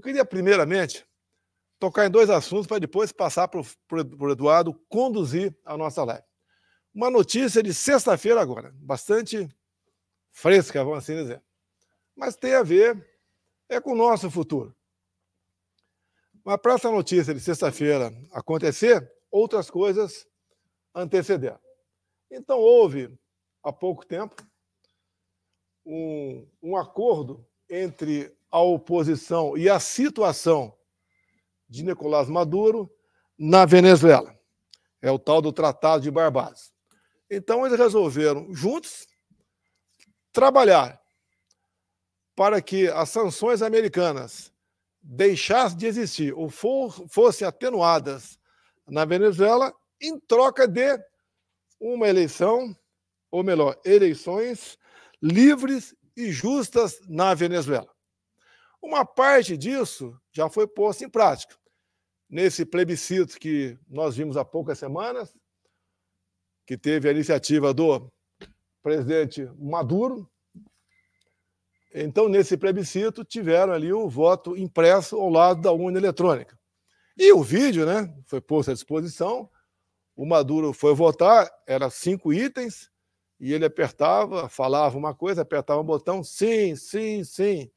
Eu queria, primeiramente, tocar em dois assuntos para depois passar para o Eduardo conduzir a nossa live. Uma notícia de sexta-feira agora, bastante fresca, vamos assim dizer. Mas tem a ver é com o nosso futuro. Mas para essa notícia de sexta-feira acontecer, outras coisas antecederam. Então, houve, há pouco tempo, um, um acordo entre a oposição e a situação de Nicolás Maduro na Venezuela. É o tal do Tratado de Barbados. Então eles resolveram juntos trabalhar para que as sanções americanas deixassem de existir ou for, fossem atenuadas na Venezuela em troca de uma eleição, ou melhor, eleições livres e justas na Venezuela. Uma parte disso já foi posta em prática. Nesse plebiscito que nós vimos há poucas semanas, que teve a iniciativa do presidente Maduro. Então, nesse plebiscito, tiveram ali o voto impresso ao lado da urna eletrônica. E o vídeo né, foi posto à disposição. O Maduro foi votar, eram cinco itens, e ele apertava, falava uma coisa, apertava um botão, sim, sim, sim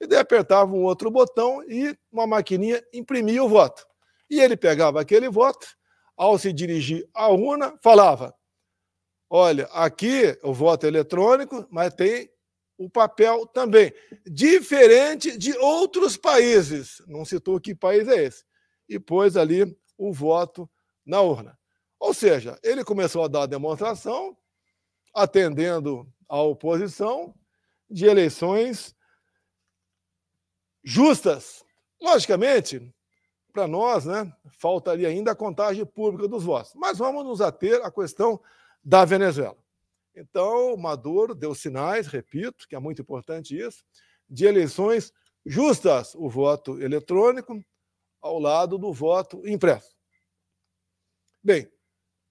e daí apertava um outro botão e uma maquininha imprimia o voto. E ele pegava aquele voto, ao se dirigir à urna, falava: Olha, aqui o voto é eletrônico, mas tem o papel também. Diferente de outros países, não citou que país é esse, e pôs ali o voto na urna. Ou seja, ele começou a dar demonstração, atendendo à oposição, de eleições justas. Logicamente, para nós, né, faltaria ainda a contagem pública dos votos. Mas vamos nos ater à questão da Venezuela. Então, Maduro deu sinais, repito, que é muito importante isso, de eleições justas, o voto eletrônico ao lado do voto impresso. Bem,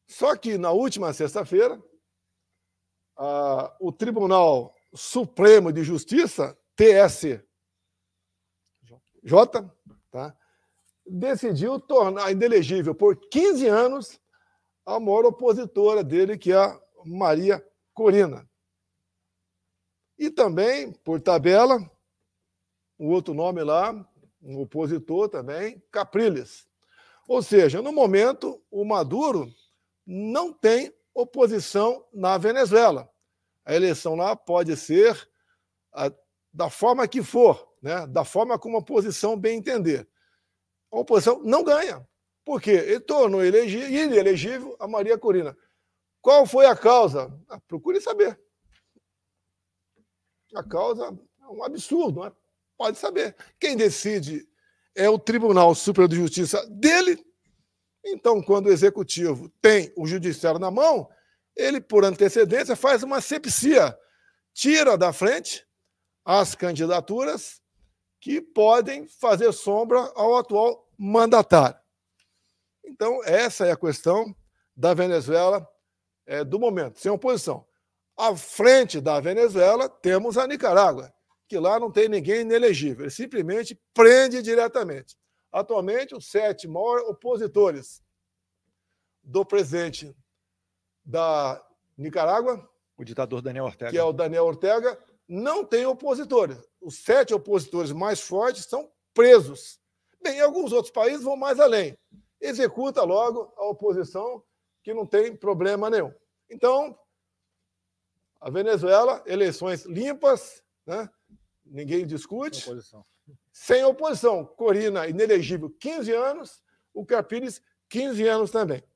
só que na última sexta-feira, o Tribunal Supremo de Justiça, TSE, J, tá? decidiu tornar inelegível por 15 anos a maior opositora dele, que é a Maria Corina. E também, por tabela, o um outro nome lá, um opositor também, Capriles. Ou seja, no momento, o Maduro não tem oposição na Venezuela. A eleição lá pode ser a, da forma que for, né, da forma como a oposição bem entender. A oposição não ganha, porque ele tornou elegível a Maria Corina. Qual foi a causa? Ah, procure saber. A causa é um absurdo, não é? Pode saber. Quem decide é o Tribunal Superior de Justiça dele. Então, quando o executivo tem o judiciário na mão, ele, por antecedência, faz uma sepsia, tira da frente as candidaturas que podem fazer sombra ao atual mandatário. Então, essa é a questão da Venezuela é, do momento, sem oposição. À frente da Venezuela, temos a Nicarágua, que lá não tem ninguém inelegível, ele simplesmente prende diretamente. Atualmente, os sete maiores opositores do presidente da Nicarágua, o ditador Daniel Ortega, que é o Daniel Ortega, não tem opositores. Os sete opositores mais fortes são presos. Bem, alguns outros países vão mais além. Executa logo a oposição, que não tem problema nenhum. Então, a Venezuela, eleições limpas, né? ninguém discute. Sem oposição. Sem oposição. Corina, inelegível, 15 anos. O Capires, 15 anos também.